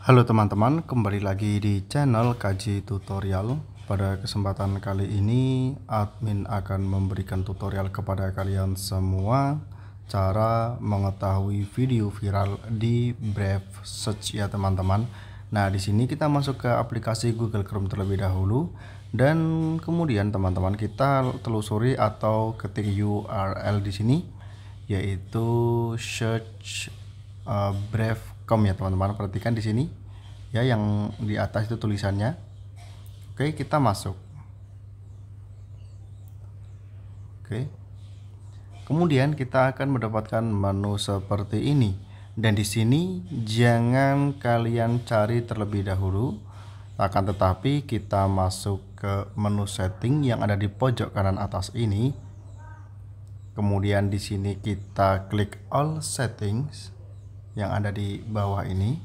Halo teman-teman, kembali lagi di channel Kaji Tutorial. Pada kesempatan kali ini, admin akan memberikan tutorial kepada kalian semua cara mengetahui video viral di Brave Search ya teman-teman. Nah, di sini kita masuk ke aplikasi Google Chrome terlebih dahulu dan kemudian teman-teman kita telusuri atau ketik URL di sini yaitu search uh, Brave com ya teman-teman perhatikan di sini ya yang di atas itu tulisannya oke kita masuk oke kemudian kita akan mendapatkan menu seperti ini dan di sini jangan kalian cari terlebih dahulu akan tetapi kita masuk ke menu setting yang ada di pojok kanan atas ini kemudian di sini kita klik all settings yang ada di bawah ini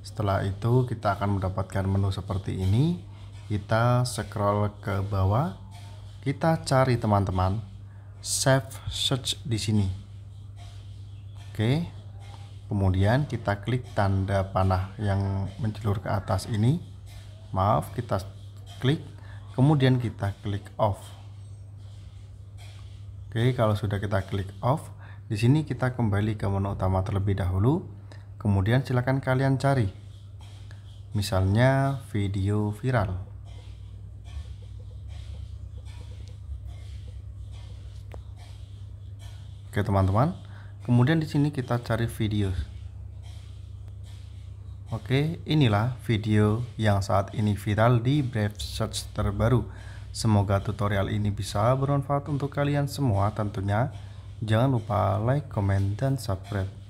setelah itu kita akan mendapatkan menu seperti ini kita scroll ke bawah kita cari teman-teman save search di sini oke kemudian kita klik tanda panah yang mencelur ke atas ini maaf kita klik kemudian kita klik off oke kalau sudah kita klik off di sini kita kembali ke menu utama terlebih dahulu, kemudian silakan kalian cari. Misalnya video viral. Oke teman-teman, kemudian di sini kita cari video. Oke, inilah video yang saat ini viral di Brave Search terbaru. Semoga tutorial ini bisa bermanfaat untuk kalian semua tentunya. Jangan lupa like, comment, dan subscribe.